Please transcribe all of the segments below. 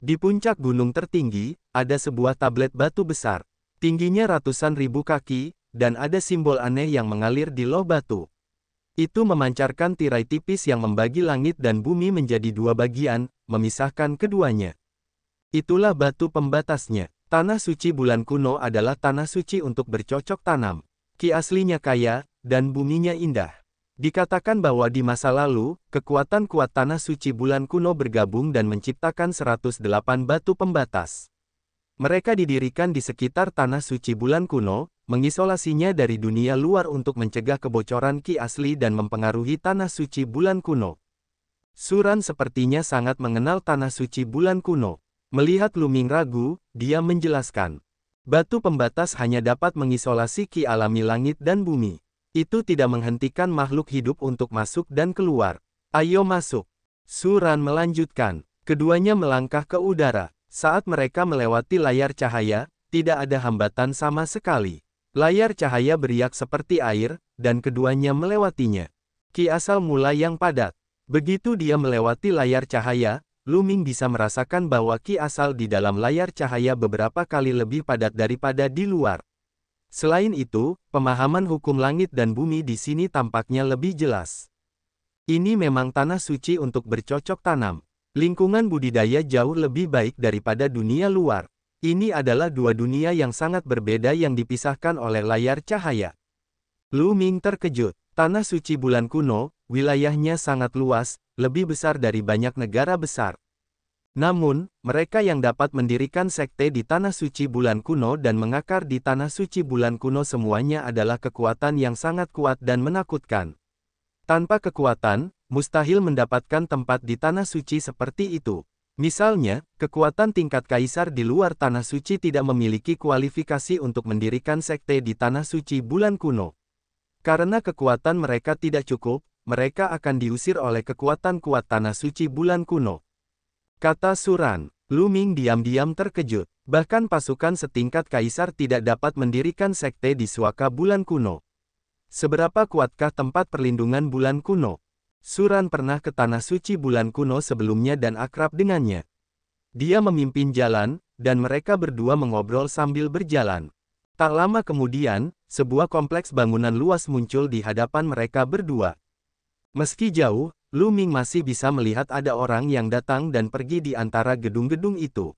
Di puncak gunung tertinggi, ada sebuah tablet batu besar. Tingginya ratusan ribu kaki, dan ada simbol aneh yang mengalir di loh batu. Itu memancarkan tirai tipis yang membagi langit dan bumi menjadi dua bagian, memisahkan keduanya. Itulah batu pembatasnya. Tanah suci bulan kuno adalah tanah suci untuk bercocok tanam. Ki aslinya kaya, dan buminya indah. Dikatakan bahwa di masa lalu, kekuatan kuat tanah suci bulan kuno bergabung dan menciptakan 108 batu pembatas. Mereka didirikan di sekitar tanah suci bulan kuno, mengisolasinya dari dunia luar untuk mencegah kebocoran ki asli dan mempengaruhi tanah suci bulan kuno. Suran sepertinya sangat mengenal tanah suci bulan kuno. Melihat Luming ragu, dia menjelaskan. Batu pembatas hanya dapat mengisolasi ki alami langit dan bumi. Itu tidak menghentikan makhluk hidup untuk masuk dan keluar. Ayo masuk. Suran melanjutkan. Keduanya melangkah ke udara. Saat mereka melewati layar cahaya, tidak ada hambatan sama sekali. Layar cahaya beriak seperti air, dan keduanya melewatinya. Ki asal mula yang padat. Begitu dia melewati layar cahaya, Luming bisa merasakan bahwa ki asal di dalam layar cahaya beberapa kali lebih padat daripada di luar. Selain itu, pemahaman hukum langit dan bumi di sini tampaknya lebih jelas. Ini memang tanah suci untuk bercocok tanam. Lingkungan budidaya jauh lebih baik daripada dunia luar. Ini adalah dua dunia yang sangat berbeda yang dipisahkan oleh layar cahaya. Lu Ming terkejut. Tanah suci bulan kuno, wilayahnya sangat luas, lebih besar dari banyak negara besar. Namun, mereka yang dapat mendirikan sekte di Tanah Suci Bulan Kuno dan mengakar di Tanah Suci Bulan Kuno semuanya adalah kekuatan yang sangat kuat dan menakutkan. Tanpa kekuatan, mustahil mendapatkan tempat di Tanah Suci seperti itu. Misalnya, kekuatan tingkat kaisar di luar Tanah Suci tidak memiliki kualifikasi untuk mendirikan sekte di Tanah Suci Bulan Kuno. Karena kekuatan mereka tidak cukup, mereka akan diusir oleh kekuatan kuat Tanah Suci Bulan Kuno. Kata Suran, Lu Ming diam-diam terkejut. Bahkan pasukan setingkat kaisar tidak dapat mendirikan sekte di suaka bulan kuno. Seberapa kuatkah tempat perlindungan bulan kuno? Suran pernah ke tanah suci bulan kuno sebelumnya dan akrab dengannya. Dia memimpin jalan, dan mereka berdua mengobrol sambil berjalan. Tak lama kemudian, sebuah kompleks bangunan luas muncul di hadapan mereka berdua. Meski jauh, Lu Ming masih bisa melihat ada orang yang datang dan pergi di antara gedung-gedung itu.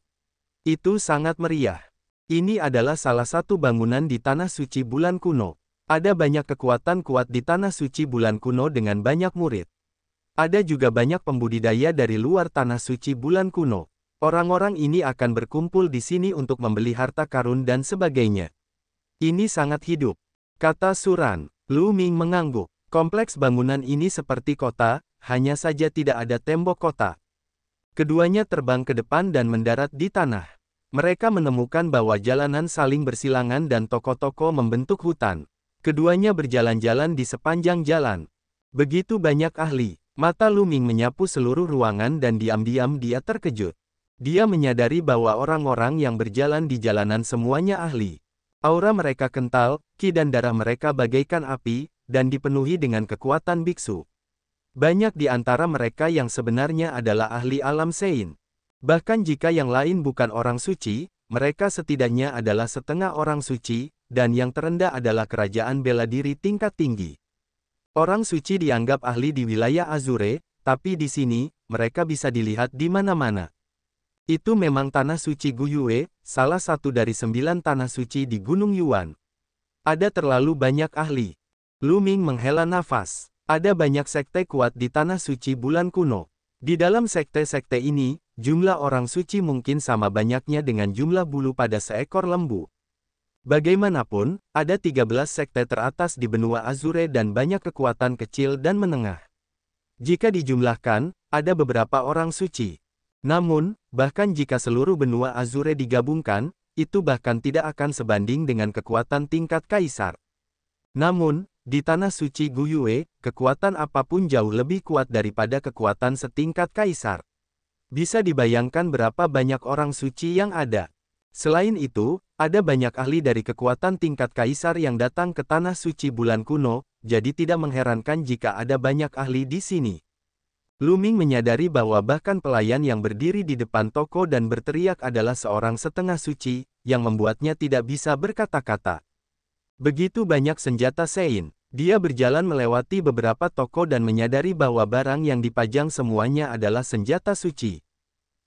Itu sangat meriah. Ini adalah salah satu bangunan di Tanah Suci Bulan Kuno. Ada banyak kekuatan kuat di Tanah Suci Bulan Kuno dengan banyak murid. Ada juga banyak pembudidaya dari luar Tanah Suci Bulan Kuno. Orang-orang ini akan berkumpul di sini untuk membeli harta karun dan sebagainya. Ini sangat hidup. Kata Suran, Lu Ming mengangguk. Kompleks bangunan ini seperti kota, hanya saja tidak ada tembok kota. Keduanya terbang ke depan dan mendarat di tanah. Mereka menemukan bahwa jalanan saling bersilangan dan toko-toko membentuk hutan. Keduanya berjalan-jalan di sepanjang jalan. Begitu banyak ahli, mata Luming menyapu seluruh ruangan dan diam-diam dia terkejut. Dia menyadari bahwa orang-orang yang berjalan di jalanan semuanya ahli. Aura mereka kental, ki dan darah mereka bagaikan api, dan dipenuhi dengan kekuatan biksu. Banyak di antara mereka yang sebenarnya adalah ahli alam sein. Bahkan jika yang lain bukan orang suci, mereka setidaknya adalah setengah orang suci, dan yang terendah adalah kerajaan bela diri tingkat tinggi. Orang suci dianggap ahli di wilayah Azure, tapi di sini, mereka bisa dilihat di mana-mana. Itu memang tanah suci Guyue, salah satu dari sembilan tanah suci di Gunung Yuan. Ada terlalu banyak ahli. Luming menghela nafas. Ada banyak sekte kuat di Tanah Suci Bulan Kuno. Di dalam sekte-sekte ini, jumlah orang suci mungkin sama banyaknya dengan jumlah bulu pada seekor lembu. Bagaimanapun, ada 13 sekte teratas di benua Azure dan banyak kekuatan kecil dan menengah. Jika dijumlahkan, ada beberapa orang suci. Namun, bahkan jika seluruh benua Azure digabungkan, itu bahkan tidak akan sebanding dengan kekuatan tingkat kaisar. Namun, di tanah suci Guyue, kekuatan apapun jauh lebih kuat daripada kekuatan setingkat kaisar. Bisa dibayangkan berapa banyak orang suci yang ada. Selain itu, ada banyak ahli dari kekuatan tingkat kaisar yang datang ke tanah suci bulan kuno, jadi tidak mengherankan jika ada banyak ahli di sini. Luming menyadari bahwa bahkan pelayan yang berdiri di depan toko dan berteriak adalah seorang setengah suci, yang membuatnya tidak bisa berkata-kata. Begitu banyak senjata Sein, dia berjalan melewati beberapa toko dan menyadari bahwa barang yang dipajang semuanya adalah senjata suci.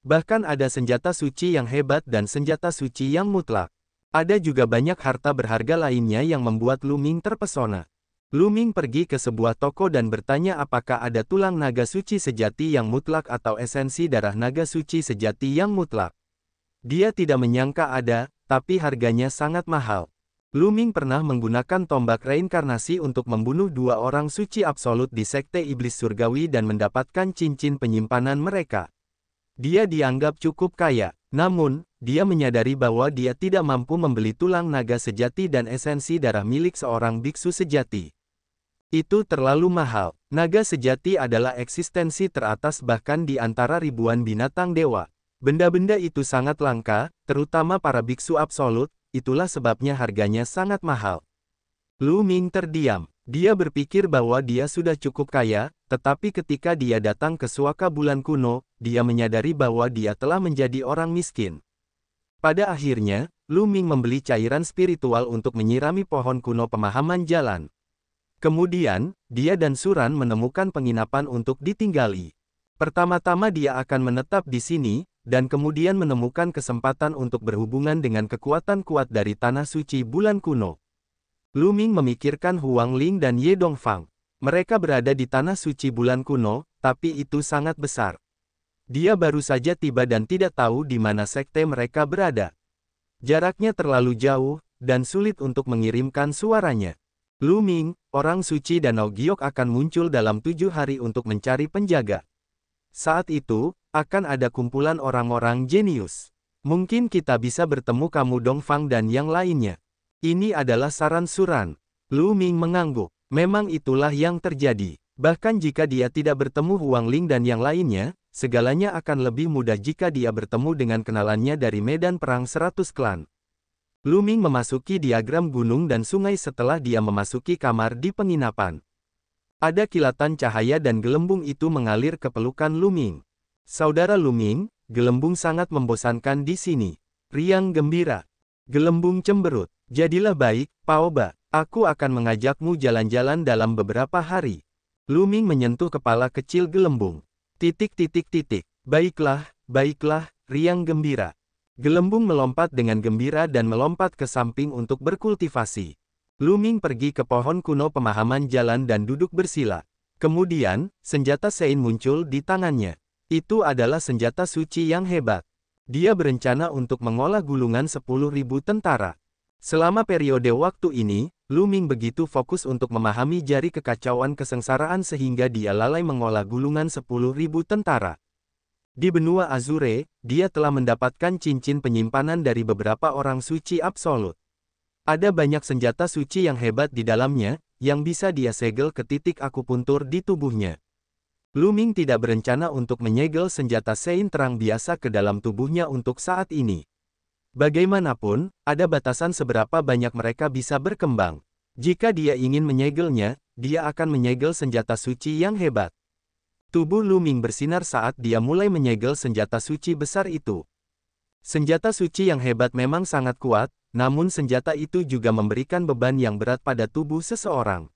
Bahkan ada senjata suci yang hebat dan senjata suci yang mutlak. Ada juga banyak harta berharga lainnya yang membuat Luming terpesona. Luming pergi ke sebuah toko dan bertanya apakah ada tulang naga suci sejati yang mutlak atau esensi darah naga suci sejati yang mutlak. Dia tidak menyangka ada, tapi harganya sangat mahal. Lu Ming pernah menggunakan tombak reinkarnasi untuk membunuh dua orang suci absolut di Sekte Iblis Surgawi dan mendapatkan cincin penyimpanan mereka. Dia dianggap cukup kaya, namun, dia menyadari bahwa dia tidak mampu membeli tulang naga sejati dan esensi darah milik seorang biksu sejati. Itu terlalu mahal. Naga sejati adalah eksistensi teratas bahkan di antara ribuan binatang dewa. Benda-benda itu sangat langka, terutama para biksu absolut, itulah sebabnya harganya sangat mahal. Lu Ming terdiam. Dia berpikir bahwa dia sudah cukup kaya, tetapi ketika dia datang ke suaka bulan kuno, dia menyadari bahwa dia telah menjadi orang miskin. Pada akhirnya, Lu Ming membeli cairan spiritual untuk menyirami pohon kuno pemahaman jalan. Kemudian, dia dan Suran menemukan penginapan untuk ditinggali. Pertama-tama dia akan menetap di sini, dan kemudian menemukan kesempatan untuk berhubungan dengan kekuatan kuat dari Tanah Suci Bulan Kuno. Lu Ming memikirkan Huang Ling dan Ye Dongfang. Mereka berada di Tanah Suci Bulan Kuno, tapi itu sangat besar. Dia baru saja tiba dan tidak tahu di mana sekte mereka berada. Jaraknya terlalu jauh, dan sulit untuk mengirimkan suaranya. Lu Ming, orang suci Danau Giok akan muncul dalam tujuh hari untuk mencari penjaga. Saat itu, akan ada kumpulan orang-orang jenius. Mungkin kita bisa bertemu kamu Dongfang dan yang lainnya. Ini adalah saran Suran. Lu Ming mengangguk. Memang itulah yang terjadi. Bahkan jika dia tidak bertemu Huang Ling dan yang lainnya, segalanya akan lebih mudah jika dia bertemu dengan kenalannya dari medan perang Seratus klan. Lu Ming memasuki diagram gunung dan sungai setelah dia memasuki kamar di penginapan. Ada kilatan cahaya dan gelembung itu mengalir ke pelukan Lu Ming. Saudara Luming, gelembung sangat membosankan di sini. Riang gembira. Gelembung cemberut. Jadilah baik, Paoba. Aku akan mengajakmu jalan-jalan dalam beberapa hari. Luming menyentuh kepala kecil gelembung. Titik titik titik. Baiklah, baiklah, riang gembira. Gelembung melompat dengan gembira dan melompat ke samping untuk berkultivasi. Luming pergi ke pohon kuno pemahaman jalan dan duduk bersila. Kemudian, senjata Sein muncul di tangannya. Itu adalah senjata suci yang hebat. Dia berencana untuk mengolah gulungan 10.000 tentara. Selama periode waktu ini, Luming begitu fokus untuk memahami jari kekacauan kesengsaraan sehingga dia lalai mengolah gulungan 10.000 tentara. Di benua Azure, dia telah mendapatkan cincin penyimpanan dari beberapa orang suci absolut. Ada banyak senjata suci yang hebat di dalamnya, yang bisa dia segel ke titik akupuntur di tubuhnya. Luming tidak berencana untuk menyegel senjata Sein terang biasa ke dalam tubuhnya untuk saat ini. Bagaimanapun, ada batasan seberapa banyak mereka bisa berkembang. Jika dia ingin menyegelnya, dia akan menyegel senjata suci yang hebat. Tubuh Luming bersinar saat dia mulai menyegel senjata suci besar itu. Senjata suci yang hebat memang sangat kuat, namun senjata itu juga memberikan beban yang berat pada tubuh seseorang.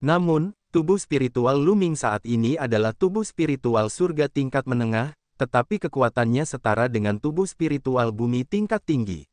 Namun, Tubuh spiritual Luming saat ini adalah tubuh spiritual surga tingkat menengah, tetapi kekuatannya setara dengan tubuh spiritual bumi tingkat tinggi.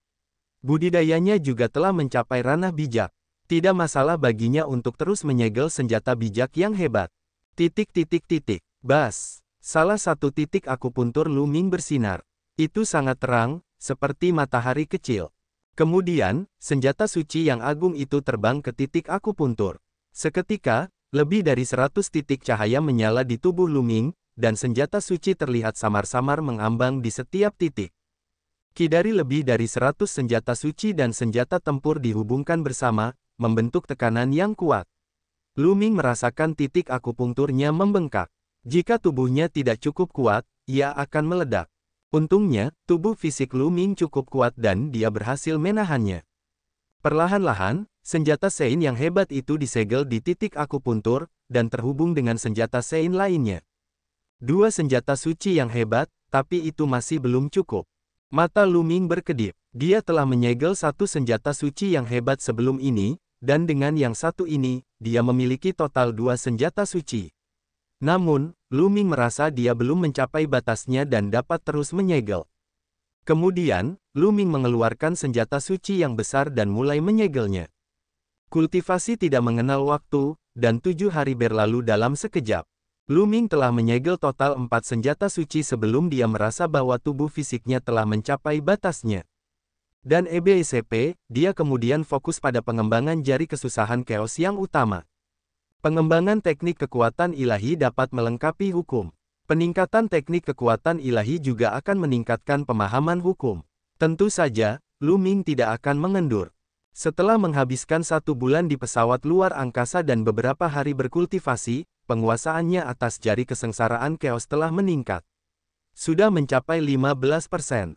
Budidayanya juga telah mencapai ranah bijak. Tidak masalah baginya untuk terus menyegel senjata bijak yang hebat. Titik titik titik. Bas. Salah satu titik aku puntur Luming bersinar. Itu sangat terang, seperti matahari kecil. Kemudian, senjata suci yang agung itu terbang ke titik aku puntur. Seketika, lebih dari seratus titik cahaya menyala di tubuh Luming, dan senjata suci terlihat samar-samar mengambang di setiap titik. Kidari lebih dari seratus senjata suci dan senjata tempur dihubungkan bersama, membentuk tekanan yang kuat. Luming merasakan titik akupunkturnya membengkak. Jika tubuhnya tidak cukup kuat, ia akan meledak. Untungnya, tubuh fisik Luming cukup kuat dan dia berhasil menahannya. Perlahan-lahan, Senjata Sein yang hebat itu disegel di titik akupuntur, dan terhubung dengan senjata Sein lainnya. Dua senjata suci yang hebat, tapi itu masih belum cukup. Mata Luming berkedip. Dia telah menyegel satu senjata suci yang hebat sebelum ini, dan dengan yang satu ini, dia memiliki total dua senjata suci. Namun, Luming merasa dia belum mencapai batasnya dan dapat terus menyegel. Kemudian, Luming mengeluarkan senjata suci yang besar dan mulai menyegelnya. Kultivasi tidak mengenal waktu, dan tujuh hari berlalu dalam sekejap. Luming telah menyegel total empat senjata suci sebelum dia merasa bahwa tubuh fisiknya telah mencapai batasnya. Dan EBCP, dia kemudian fokus pada pengembangan jari kesusahan keos yang utama. Pengembangan teknik kekuatan ilahi dapat melengkapi hukum. Peningkatan teknik kekuatan ilahi juga akan meningkatkan pemahaman hukum. Tentu saja, Luming tidak akan mengendur. Setelah menghabiskan satu bulan di pesawat luar angkasa dan beberapa hari berkultivasi, penguasaannya atas jari kesengsaraan keos telah meningkat. Sudah mencapai 15 persen.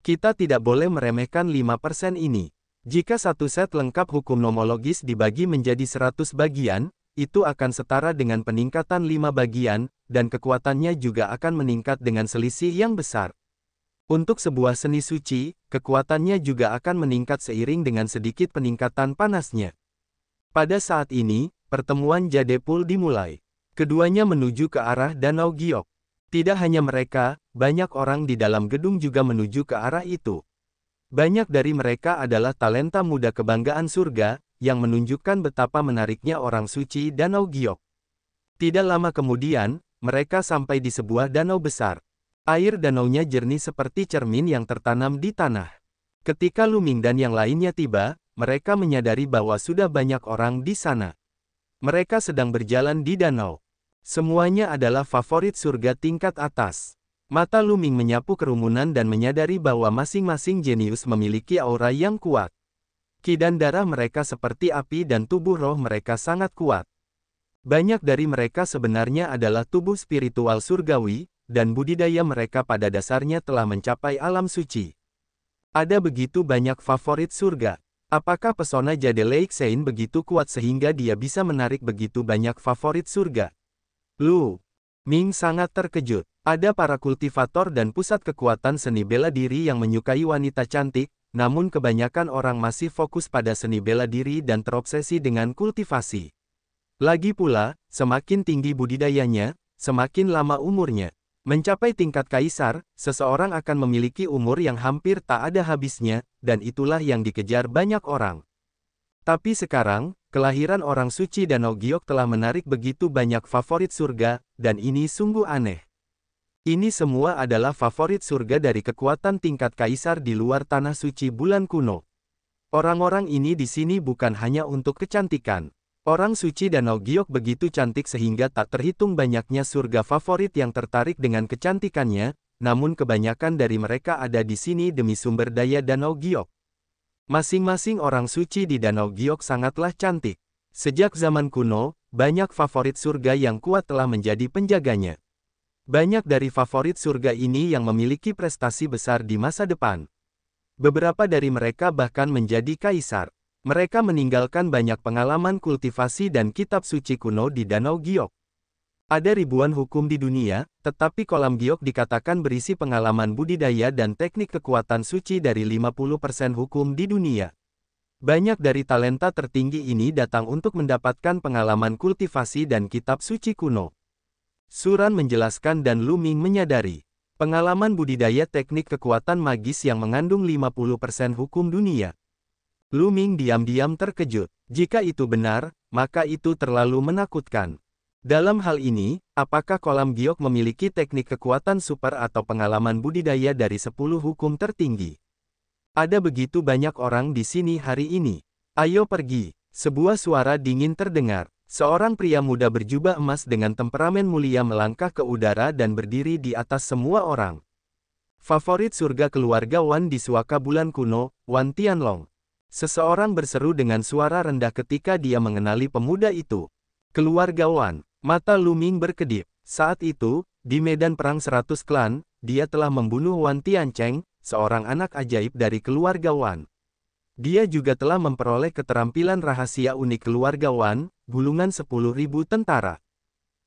Kita tidak boleh meremehkan 5 persen ini. Jika satu set lengkap hukum nomologis dibagi menjadi 100 bagian, itu akan setara dengan peningkatan 5 bagian, dan kekuatannya juga akan meningkat dengan selisih yang besar. Untuk sebuah seni suci, kekuatannya juga akan meningkat seiring dengan sedikit peningkatan panasnya. Pada saat ini, pertemuan Jadepul dimulai. Keduanya menuju ke arah Danau Giok. Tidak hanya mereka, banyak orang di dalam gedung juga menuju ke arah itu. Banyak dari mereka adalah talenta muda kebanggaan surga, yang menunjukkan betapa menariknya orang suci Danau Giok. Tidak lama kemudian, mereka sampai di sebuah danau besar. Air danaunya jernih seperti cermin yang tertanam di tanah. Ketika Luming dan yang lainnya tiba, mereka menyadari bahwa sudah banyak orang di sana. Mereka sedang berjalan di danau. Semuanya adalah favorit surga tingkat atas. Mata Luming menyapu kerumunan dan menyadari bahwa masing-masing jenius memiliki aura yang kuat. Ki dan darah mereka seperti api dan tubuh roh mereka sangat kuat. Banyak dari mereka sebenarnya adalah tubuh spiritual surgawi, dan budidaya mereka pada dasarnya telah mencapai alam suci. Ada begitu banyak favorit surga. Apakah pesona Jade Lake Sein begitu kuat sehingga dia bisa menarik begitu banyak favorit surga? Lu, Ming sangat terkejut. Ada para kultivator dan pusat kekuatan seni bela diri yang menyukai wanita cantik, namun kebanyakan orang masih fokus pada seni bela diri dan terobsesi dengan kultivasi. Lagi pula, semakin tinggi budidayanya, semakin lama umurnya. Mencapai tingkat kaisar, seseorang akan memiliki umur yang hampir tak ada habisnya, dan itulah yang dikejar banyak orang. Tapi sekarang, kelahiran orang suci dan Giok telah menarik begitu banyak favorit surga, dan ini sungguh aneh. Ini semua adalah favorit surga dari kekuatan tingkat kaisar di luar tanah suci bulan kuno. Orang-orang ini di sini bukan hanya untuk kecantikan. Orang suci Danau Giok begitu cantik sehingga tak terhitung banyaknya surga favorit yang tertarik dengan kecantikannya, namun kebanyakan dari mereka ada di sini demi sumber daya Danau Giok. Masing-masing orang suci di Danau Giok sangatlah cantik. Sejak zaman kuno, banyak favorit surga yang kuat telah menjadi penjaganya. Banyak dari favorit surga ini yang memiliki prestasi besar di masa depan. Beberapa dari mereka bahkan menjadi kaisar. Mereka meninggalkan banyak pengalaman kultivasi dan kitab suci kuno di Danau Giok. Ada ribuan hukum di dunia, tetapi kolam giok dikatakan berisi pengalaman budidaya dan teknik kekuatan suci dari 50% hukum di dunia. Banyak dari talenta tertinggi ini datang untuk mendapatkan pengalaman kultivasi dan kitab suci kuno. Suran menjelaskan dan Luming menyadari, pengalaman budidaya teknik kekuatan magis yang mengandung 50% hukum dunia. Lu Ming diam-diam terkejut. Jika itu benar, maka itu terlalu menakutkan. Dalam hal ini, apakah kolam giok memiliki teknik kekuatan super atau pengalaman budidaya dari 10 hukum tertinggi? Ada begitu banyak orang di sini hari ini. Ayo pergi. Sebuah suara dingin terdengar. Seorang pria muda berjubah emas dengan temperamen mulia melangkah ke udara dan berdiri di atas semua orang. Favorit surga keluarga Wan di suaka bulan kuno, Wan Tianlong. Seseorang berseru dengan suara rendah ketika dia mengenali pemuda itu. Keluarga Wan, mata Luming berkedip. Saat itu, di medan perang seratus klan, dia telah membunuh Wan Tiancheng, seorang anak ajaib dari keluarga Wan. Dia juga telah memperoleh keterampilan rahasia unik keluarga Wan, gulungan sepuluh ribu tentara.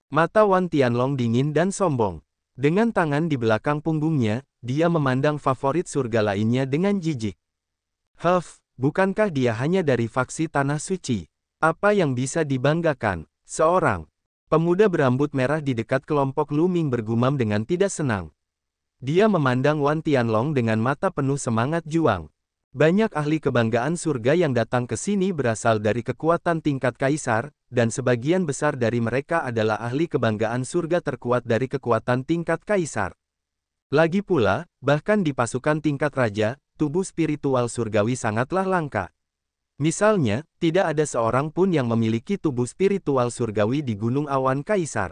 Mata Wan Tianlong dingin dan sombong. Dengan tangan di belakang punggungnya, dia memandang favorit surga lainnya dengan jijik. Huff, Bukankah dia hanya dari faksi Tanah Suci? Apa yang bisa dibanggakan? Seorang pemuda berambut merah di dekat kelompok Luming bergumam dengan tidak senang. Dia memandang Wan Tianlong dengan mata penuh semangat juang. Banyak ahli kebanggaan surga yang datang ke sini berasal dari kekuatan tingkat kaisar, dan sebagian besar dari mereka adalah ahli kebanggaan surga terkuat dari kekuatan tingkat kaisar. Lagi pula, bahkan di pasukan tingkat raja, tubuh spiritual surgawi sangatlah langka. Misalnya, tidak ada seorang pun yang memiliki tubuh spiritual surgawi di Gunung Awan Kaisar.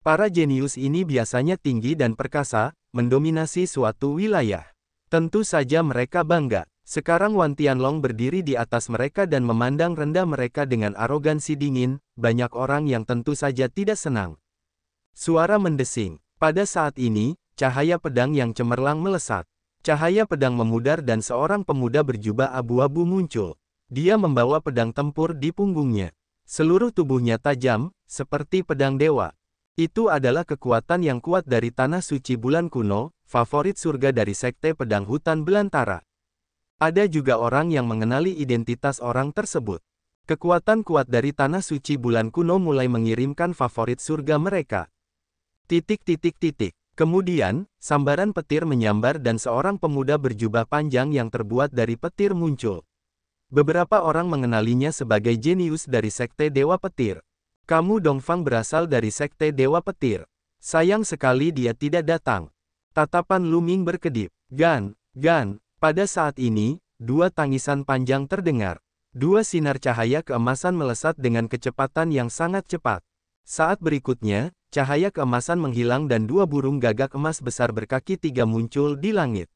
Para jenius ini biasanya tinggi dan perkasa, mendominasi suatu wilayah. Tentu saja mereka bangga. Sekarang Wan Tianlong berdiri di atas mereka dan memandang rendah mereka dengan arogansi dingin, banyak orang yang tentu saja tidak senang. Suara mendesing. Pada saat ini, cahaya pedang yang cemerlang melesat. Cahaya pedang memudar dan seorang pemuda berjubah abu-abu muncul. Dia membawa pedang tempur di punggungnya. Seluruh tubuhnya tajam, seperti pedang dewa. Itu adalah kekuatan yang kuat dari tanah suci bulan kuno, favorit surga dari sekte pedang hutan belantara. Ada juga orang yang mengenali identitas orang tersebut. Kekuatan kuat dari tanah suci bulan kuno mulai mengirimkan favorit surga mereka. Titik titik titik. Kemudian, sambaran petir menyambar dan seorang pemuda berjubah panjang yang terbuat dari petir muncul. Beberapa orang mengenalinya sebagai jenius dari Sekte Dewa Petir. Kamu Dongfang berasal dari Sekte Dewa Petir. Sayang sekali dia tidak datang. Tatapan Luming berkedip. Gan, gan, pada saat ini, dua tangisan panjang terdengar. Dua sinar cahaya keemasan melesat dengan kecepatan yang sangat cepat. Saat berikutnya, cahaya keemasan menghilang dan dua burung gagak emas besar berkaki tiga muncul di langit.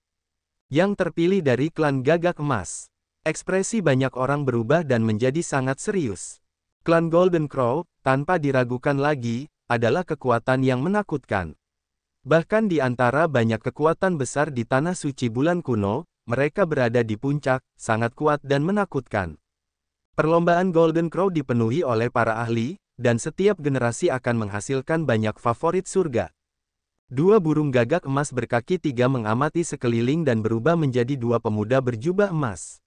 Yang terpilih dari klan gagak emas. Ekspresi banyak orang berubah dan menjadi sangat serius. Klan Golden Crow, tanpa diragukan lagi, adalah kekuatan yang menakutkan. Bahkan di antara banyak kekuatan besar di Tanah Suci Bulan Kuno, mereka berada di puncak, sangat kuat dan menakutkan. Perlombaan Golden Crow dipenuhi oleh para ahli, dan setiap generasi akan menghasilkan banyak favorit surga. Dua burung gagak emas berkaki tiga mengamati sekeliling dan berubah menjadi dua pemuda berjubah emas.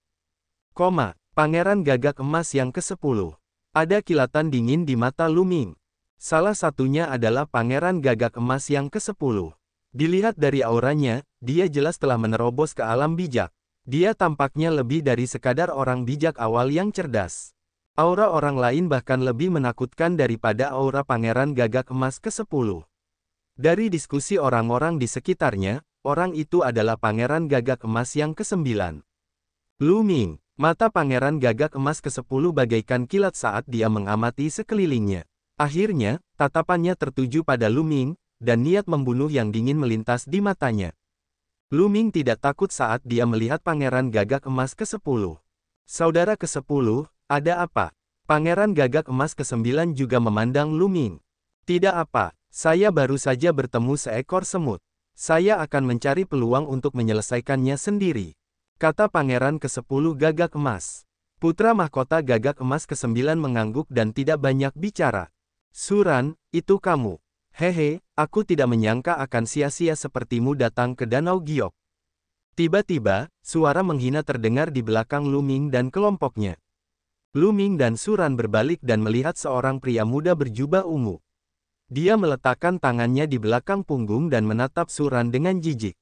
Koma, pangeran gagak emas yang ke-10. Ada kilatan dingin di mata Luming. Salah satunya adalah pangeran gagak emas yang ke-10. Dilihat dari auranya, dia jelas telah menerobos ke alam bijak. Dia tampaknya lebih dari sekadar orang bijak awal yang cerdas. Aura orang lain bahkan lebih menakutkan daripada aura pangeran gagak emas ke-10. Dari diskusi orang-orang di sekitarnya, orang itu adalah pangeran gagak emas yang ke-9. Lu Ming, mata pangeran gagak emas ke-10 bagaikan kilat saat dia mengamati sekelilingnya. Akhirnya, tatapannya tertuju pada Lu Ming, dan niat membunuh yang dingin melintas di matanya. Lu Ming tidak takut saat dia melihat pangeran gagak emas ke-10. Saudara ke-10, ada apa? Pangeran gagak emas kesembilan juga memandang Luming. Tidak apa, saya baru saja bertemu seekor semut. Saya akan mencari peluang untuk menyelesaikannya sendiri. Kata pangeran ke-10 gagak emas. Putra mahkota gagak emas ke-9 mengangguk dan tidak banyak bicara. Suran, itu kamu. Hehe, aku tidak menyangka akan sia-sia sepertimu datang ke Danau Giok. Tiba-tiba, suara menghina terdengar di belakang Luming dan kelompoknya. Luming dan Suran berbalik dan melihat seorang pria muda berjubah ungu. Dia meletakkan tangannya di belakang punggung dan menatap Suran dengan jijik.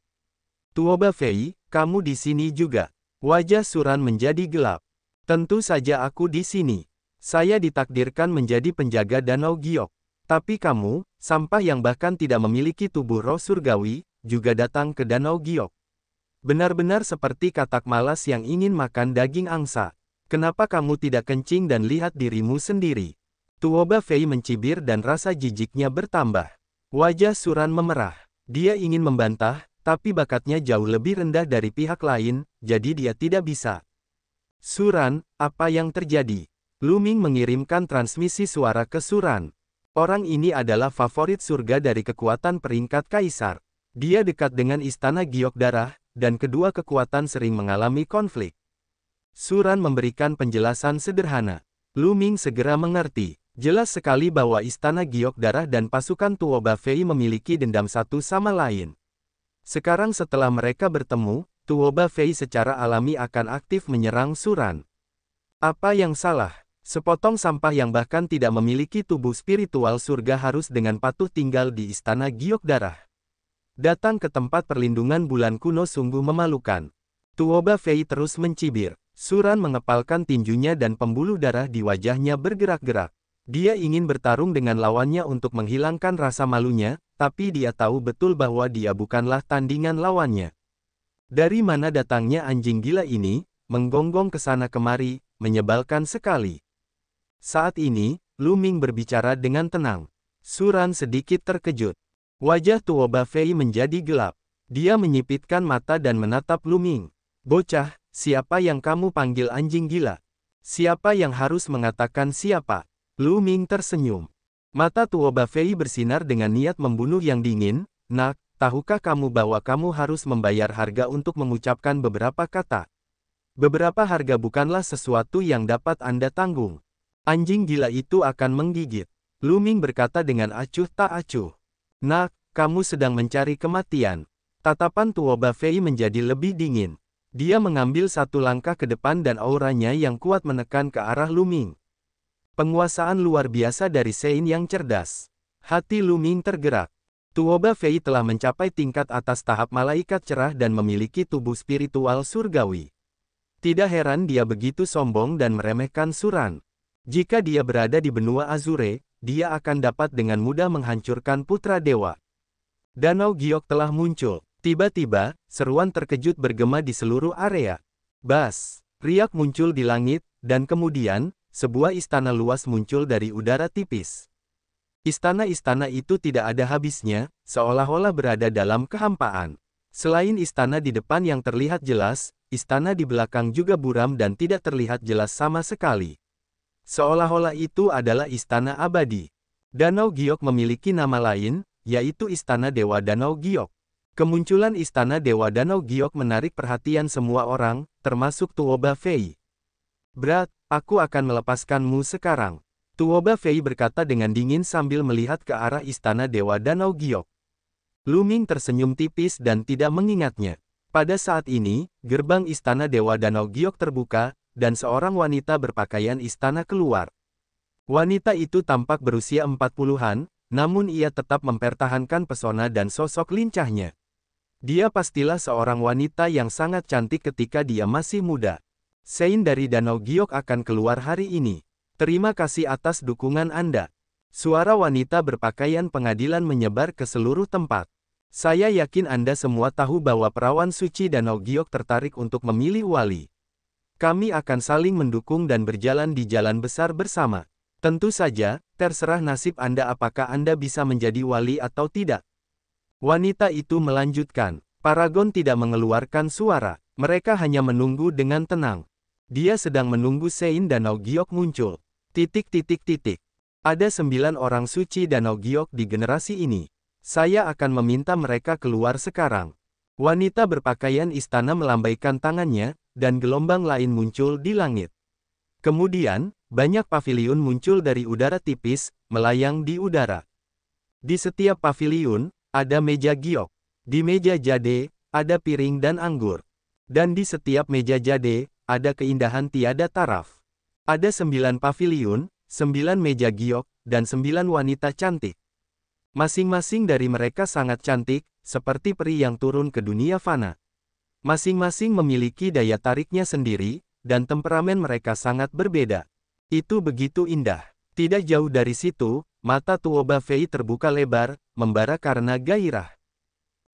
Tuoba Fei, kamu di sini juga. Wajah Suran menjadi gelap. Tentu saja aku di sini. Saya ditakdirkan menjadi penjaga Danau Giok. Tapi kamu, sampah yang bahkan tidak memiliki tubuh roh surgawi, juga datang ke Danau Giok. Benar-benar seperti katak malas yang ingin makan daging angsa. Kenapa kamu tidak kencing dan lihat dirimu sendiri? Tuoba Fei mencibir dan rasa jijiknya bertambah. Wajah Suran memerah. Dia ingin membantah, tapi bakatnya jauh lebih rendah dari pihak lain, jadi dia tidak bisa. Suran, apa yang terjadi? Luming mengirimkan transmisi suara ke Suran. Orang ini adalah favorit surga dari kekuatan peringkat kaisar. Dia dekat dengan istana giok darah, dan kedua kekuatan sering mengalami konflik. Suran memberikan penjelasan sederhana. Lu Ming segera mengerti. Jelas sekali bahwa Istana Giok Darah dan pasukan Tuoba Fei memiliki dendam satu sama lain. Sekarang setelah mereka bertemu, Tuoba Fei secara alami akan aktif menyerang Suran. Apa yang salah? Sepotong sampah yang bahkan tidak memiliki tubuh spiritual surga harus dengan patuh tinggal di Istana Giok Darah. Datang ke tempat perlindungan bulan kuno sungguh memalukan. Tuoba Fei terus mencibir. Suran mengepalkan tinjunya dan pembuluh darah di wajahnya bergerak-gerak. Dia ingin bertarung dengan lawannya untuk menghilangkan rasa malunya, tapi dia tahu betul bahwa dia bukanlah tandingan lawannya. Dari mana datangnya anjing gila ini, menggonggong ke sana kemari, menyebalkan sekali. Saat ini, Luming berbicara dengan tenang. Suran sedikit terkejut. Wajah Tuoba Fei menjadi gelap. Dia menyipitkan mata dan menatap Luming. Bocah, Siapa yang kamu panggil anjing gila? Siapa yang harus mengatakan siapa? Lu Ming tersenyum. Mata Tuoba Fei bersinar dengan niat membunuh yang dingin, nak, tahukah kamu bahwa kamu harus membayar harga untuk mengucapkan beberapa kata? Beberapa harga bukanlah sesuatu yang dapat Anda tanggung. Anjing gila itu akan menggigit. Lu Ming berkata dengan acuh tak acuh. Nak, kamu sedang mencari kematian. Tatapan Tuoba Fei menjadi lebih dingin. Dia mengambil satu langkah ke depan dan auranya yang kuat menekan ke arah Luming. Penguasaan luar biasa dari Sein yang cerdas. Hati Luming tergerak. Tuoba Fei telah mencapai tingkat atas tahap malaikat cerah dan memiliki tubuh spiritual surgawi. Tidak heran dia begitu sombong dan meremehkan Suran. Jika dia berada di benua Azure, dia akan dapat dengan mudah menghancurkan putra dewa. Danau Giok telah muncul. Tiba-tiba, seruan terkejut bergema di seluruh area. Bas! Riak muncul di langit, dan kemudian, sebuah istana luas muncul dari udara tipis. Istana-istana itu tidak ada habisnya, seolah-olah berada dalam kehampaan. Selain istana di depan yang terlihat jelas, istana di belakang juga buram dan tidak terlihat jelas sama sekali. Seolah-olah itu adalah istana abadi. Danau Giok memiliki nama lain, yaitu Istana Dewa Danau Giok. Kemunculan Istana Dewa Danau Giok menarik perhatian semua orang, termasuk Tuoba Fei. Berat, aku akan melepaskanmu sekarang. Tuoba Fei berkata dengan dingin sambil melihat ke arah Istana Dewa Danau Giok. Luming tersenyum tipis dan tidak mengingatnya. Pada saat ini, gerbang Istana Dewa Danau Giok terbuka, dan seorang wanita berpakaian istana keluar. Wanita itu tampak berusia empat puluhan, namun ia tetap mempertahankan pesona dan sosok lincahnya. Dia pastilah seorang wanita yang sangat cantik ketika dia masih muda. Sein dari Danau Giok akan keluar hari ini. Terima kasih atas dukungan Anda. Suara wanita berpakaian pengadilan menyebar ke seluruh tempat. Saya yakin Anda semua tahu bahwa perawan suci Danau Giok tertarik untuk memilih wali. Kami akan saling mendukung dan berjalan di jalan besar bersama. Tentu saja, terserah nasib Anda apakah Anda bisa menjadi wali atau tidak. Wanita itu melanjutkan, Paragon tidak mengeluarkan suara, mereka hanya menunggu dengan tenang. Dia sedang menunggu Sein Danau Giok muncul. Titik titik titik. Ada sembilan orang suci Danau Giok di generasi ini. Saya akan meminta mereka keluar sekarang. Wanita berpakaian istana melambaikan tangannya, dan gelombang lain muncul di langit. Kemudian, banyak paviliun muncul dari udara tipis, melayang di udara. Di setiap paviliun, ada meja giok. Di meja jade, ada piring dan anggur. Dan di setiap meja jade, ada keindahan tiada taraf. Ada sembilan pavilion, sembilan meja giok, dan sembilan wanita cantik. Masing-masing dari mereka sangat cantik, seperti peri yang turun ke dunia fana. Masing-masing memiliki daya tariknya sendiri, dan temperamen mereka sangat berbeda. Itu begitu indah. Tidak jauh dari situ, Mata Tuoba Fei terbuka lebar, membara karena gairah.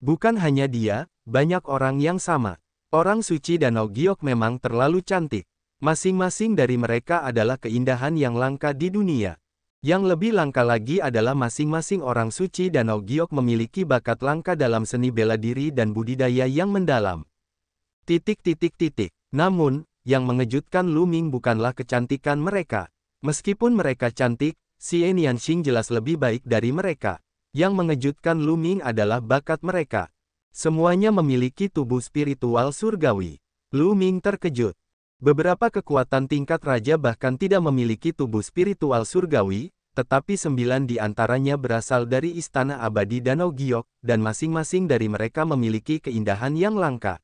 Bukan hanya dia, banyak orang yang sama. Orang suci Danau Giok memang terlalu cantik. Masing-masing dari mereka adalah keindahan yang langka di dunia. Yang lebih langka lagi adalah masing-masing orang suci Danau Giok memiliki bakat langka dalam seni bela diri dan budidaya yang mendalam. Titik titik titik. Namun, yang mengejutkan Luming bukanlah kecantikan mereka. Meskipun mereka cantik, Xie Nianxing jelas lebih baik dari mereka. Yang mengejutkan Lu Ming adalah bakat mereka. Semuanya memiliki tubuh spiritual surgawi. Lu Ming terkejut. Beberapa kekuatan tingkat raja bahkan tidak memiliki tubuh spiritual surgawi, tetapi sembilan di antaranya berasal dari Istana Abadi Danau Giok, dan masing-masing dari mereka memiliki keindahan yang langka.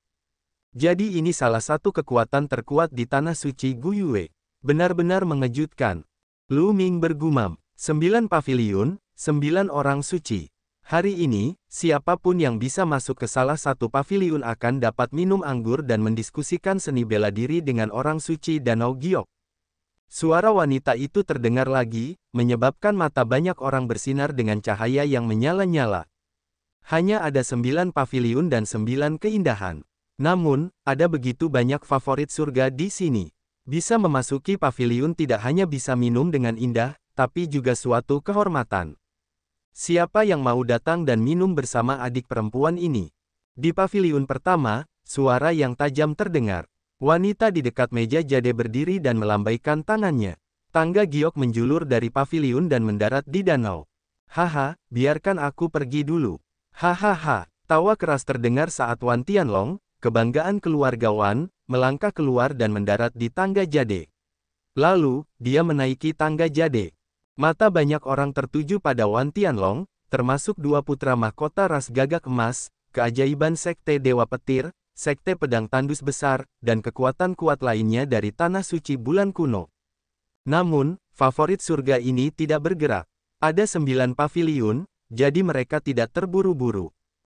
Jadi ini salah satu kekuatan terkuat di Tanah Suci Guyue. Benar-benar mengejutkan. Lu Ming bergumam, sembilan pavilion, sembilan orang suci. Hari ini, siapapun yang bisa masuk ke salah satu pavilion akan dapat minum anggur dan mendiskusikan seni bela diri dengan orang suci Danau Giok. Suara wanita itu terdengar lagi, menyebabkan mata banyak orang bersinar dengan cahaya yang menyala-nyala. Hanya ada sembilan pavilion dan sembilan keindahan. Namun, ada begitu banyak favorit surga di sini. Bisa memasuki paviliun tidak hanya bisa minum dengan indah, tapi juga suatu kehormatan. Siapa yang mau datang dan minum bersama adik perempuan ini? Di paviliun pertama, suara yang tajam terdengar. Wanita di dekat meja jade berdiri dan melambaikan tangannya. Tangga giok menjulur dari paviliun dan mendarat di danau. Haha, biarkan aku pergi dulu. Hahaha, tawa keras terdengar saat Wan Tianlong, Kebanggaan keluarga Wan, melangkah keluar dan mendarat di tangga jade. Lalu, dia menaiki tangga jade. Mata banyak orang tertuju pada Wan Tianlong, termasuk dua putra mahkota ras gagak emas, keajaiban sekte Dewa Petir, sekte pedang tandus besar, dan kekuatan kuat lainnya dari tanah suci bulan kuno. Namun, favorit surga ini tidak bergerak. Ada sembilan pavilion, jadi mereka tidak terburu-buru.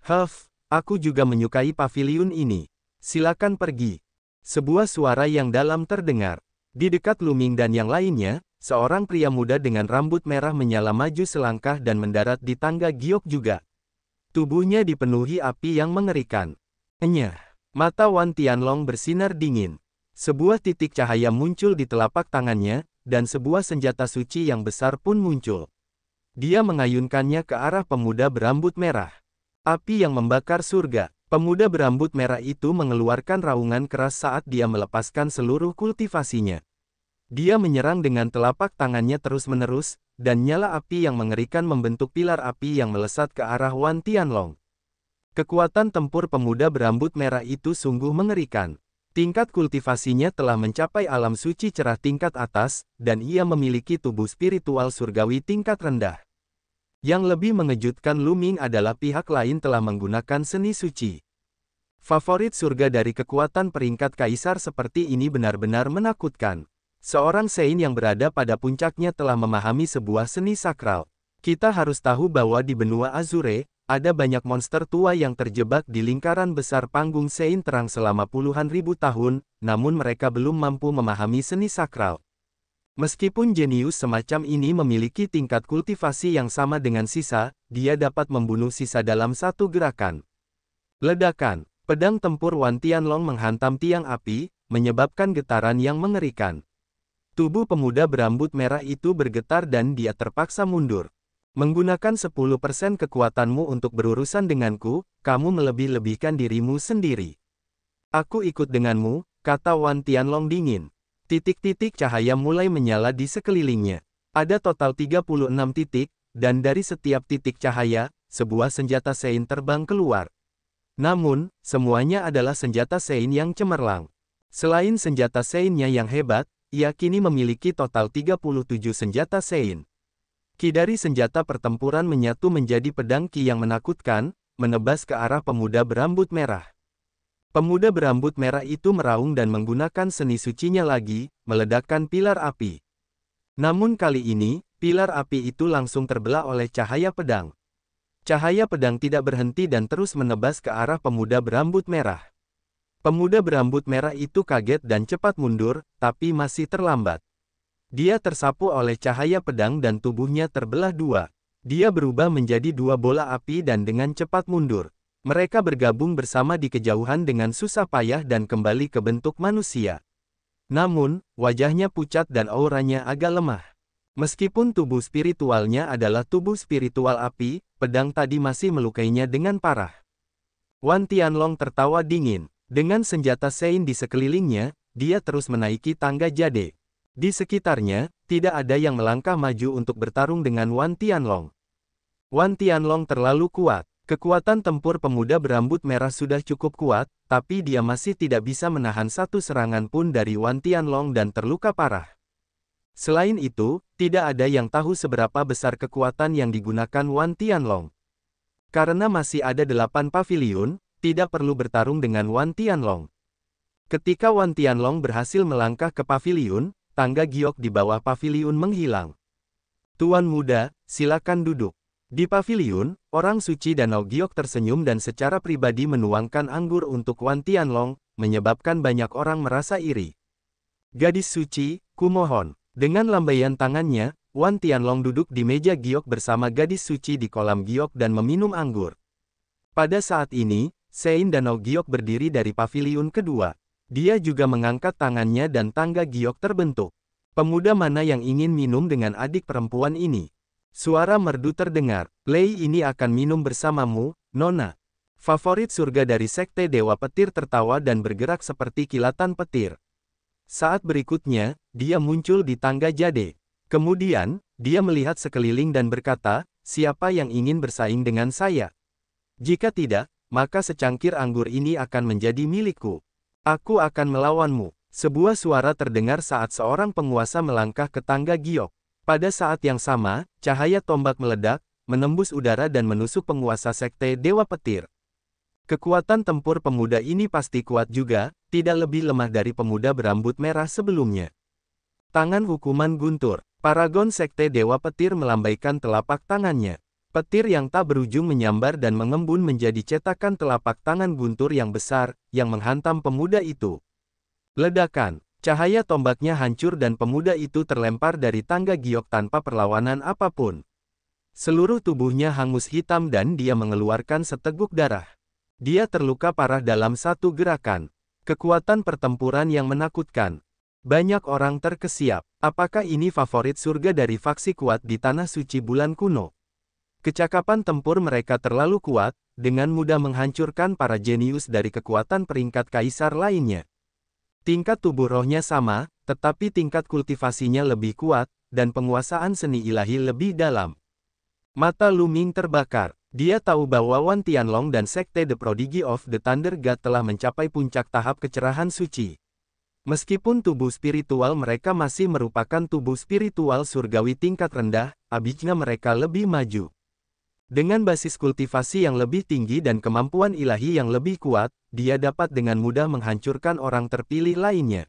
Huff, Aku juga menyukai pavilion ini. Silakan pergi. Sebuah suara yang dalam terdengar. Di dekat Luming dan yang lainnya, seorang pria muda dengan rambut merah menyala maju selangkah dan mendarat di tangga giok juga. Tubuhnya dipenuhi api yang mengerikan. Enyah. Mata Wan Tianlong bersinar dingin. Sebuah titik cahaya muncul di telapak tangannya, dan sebuah senjata suci yang besar pun muncul. Dia mengayunkannya ke arah pemuda berambut merah. Api yang membakar surga. Pemuda berambut merah itu mengeluarkan raungan keras saat dia melepaskan seluruh kultivasinya. Dia menyerang dengan telapak tangannya terus-menerus, dan nyala api yang mengerikan membentuk pilar api yang melesat ke arah Wan Tianlong. Kekuatan tempur pemuda berambut merah itu sungguh mengerikan. Tingkat kultivasinya telah mencapai alam suci cerah tingkat atas, dan ia memiliki tubuh spiritual surgawi tingkat rendah. Yang lebih mengejutkan Luming adalah pihak lain telah menggunakan seni suci. Favorit surga dari kekuatan peringkat kaisar seperti ini benar-benar menakutkan. Seorang Sein yang berada pada puncaknya telah memahami sebuah seni sakral. Kita harus tahu bahwa di benua Azure, ada banyak monster tua yang terjebak di lingkaran besar panggung Sein terang selama puluhan ribu tahun, namun mereka belum mampu memahami seni sakral. Meskipun jenius semacam ini memiliki tingkat kultivasi yang sama dengan sisa, dia dapat membunuh sisa dalam satu gerakan. Ledakan, pedang tempur Wan Tianlong menghantam tiang api, menyebabkan getaran yang mengerikan. Tubuh pemuda berambut merah itu bergetar dan dia terpaksa mundur. Menggunakan 10% kekuatanmu untuk berurusan denganku, kamu melebih-lebihkan dirimu sendiri. Aku ikut denganmu, kata Wan Tianlong dingin. Titik-titik cahaya mulai menyala di sekelilingnya. Ada total 36 titik, dan dari setiap titik cahaya, sebuah senjata Sein terbang keluar. Namun, semuanya adalah senjata Sein yang cemerlang. Selain senjata Seinnya yang hebat, ia kini memiliki total 37 senjata Sein. Ki dari senjata pertempuran menyatu menjadi pedang Ki yang menakutkan, menebas ke arah pemuda berambut merah. Pemuda berambut merah itu meraung dan menggunakan seni sucinya lagi, meledakkan pilar api. Namun kali ini, pilar api itu langsung terbelah oleh cahaya pedang. Cahaya pedang tidak berhenti dan terus menebas ke arah pemuda berambut merah. Pemuda berambut merah itu kaget dan cepat mundur, tapi masih terlambat. Dia tersapu oleh cahaya pedang dan tubuhnya terbelah dua. Dia berubah menjadi dua bola api dan dengan cepat mundur. Mereka bergabung bersama di kejauhan dengan susah payah dan kembali ke bentuk manusia. Namun, wajahnya pucat dan auranya agak lemah. Meskipun tubuh spiritualnya adalah tubuh spiritual api, pedang tadi masih melukainya dengan parah. Wan Tianlong tertawa dingin. Dengan senjata Sein di sekelilingnya, dia terus menaiki tangga jade. Di sekitarnya, tidak ada yang melangkah maju untuk bertarung dengan Wan Tianlong. Wan Tianlong terlalu kuat. Kekuatan tempur pemuda berambut merah sudah cukup kuat, tapi dia masih tidak bisa menahan satu serangan pun dari Wan Tianlong dan terluka parah. Selain itu, tidak ada yang tahu seberapa besar kekuatan yang digunakan Wan Tianlong. Karena masih ada delapan pavilion, tidak perlu bertarung dengan Wan Tianlong. Ketika Wan Tianlong berhasil melangkah ke pavilion, tangga giok di bawah pavilion menghilang. Tuan muda, silakan duduk. Di pavilion, orang suci Danau Giok tersenyum dan secara pribadi menuangkan anggur untuk Wan Tianlong, menyebabkan banyak orang merasa iri. Gadis suci, kumohon. Dengan lambaian tangannya, Wan Tianlong duduk di meja giok bersama gadis suci di kolam giok dan meminum anggur. Pada saat ini, Sein Danau Giok berdiri dari pavilion kedua. Dia juga mengangkat tangannya dan tangga giok terbentuk. Pemuda mana yang ingin minum dengan adik perempuan ini? Suara merdu terdengar, Lei ini akan minum bersamamu, Nona. Favorit surga dari sekte Dewa Petir tertawa dan bergerak seperti kilatan petir. Saat berikutnya, dia muncul di tangga jade. Kemudian, dia melihat sekeliling dan berkata, siapa yang ingin bersaing dengan saya? Jika tidak, maka secangkir anggur ini akan menjadi milikku. Aku akan melawanmu. Sebuah suara terdengar saat seorang penguasa melangkah ke tangga giok. Pada saat yang sama, cahaya tombak meledak, menembus udara dan menusuk penguasa sekte Dewa Petir. Kekuatan tempur pemuda ini pasti kuat juga, tidak lebih lemah dari pemuda berambut merah sebelumnya. Tangan hukuman guntur, paragon sekte Dewa Petir melambaikan telapak tangannya. Petir yang tak berujung menyambar dan mengembun menjadi cetakan telapak tangan guntur yang besar, yang menghantam pemuda itu. Ledakan, Cahaya tombaknya hancur dan pemuda itu terlempar dari tangga giok tanpa perlawanan apapun. Seluruh tubuhnya hangus hitam dan dia mengeluarkan seteguk darah. Dia terluka parah dalam satu gerakan. Kekuatan pertempuran yang menakutkan. Banyak orang terkesiap. Apakah ini favorit surga dari faksi kuat di Tanah Suci Bulan Kuno? Kecakapan tempur mereka terlalu kuat, dengan mudah menghancurkan para jenius dari kekuatan peringkat kaisar lainnya. Tingkat tubuh rohnya sama, tetapi tingkat kultivasinya lebih kuat, dan penguasaan seni ilahi lebih dalam. Mata Luming terbakar. Dia tahu bahwa Wan Tianlong dan Sekte The Prodigy of the Thunder God telah mencapai puncak tahap kecerahan suci. Meskipun tubuh spiritual mereka masih merupakan tubuh spiritual surgawi tingkat rendah, abisnya mereka lebih maju. Dengan basis kultivasi yang lebih tinggi dan kemampuan ilahi yang lebih kuat, dia dapat dengan mudah menghancurkan orang terpilih lainnya.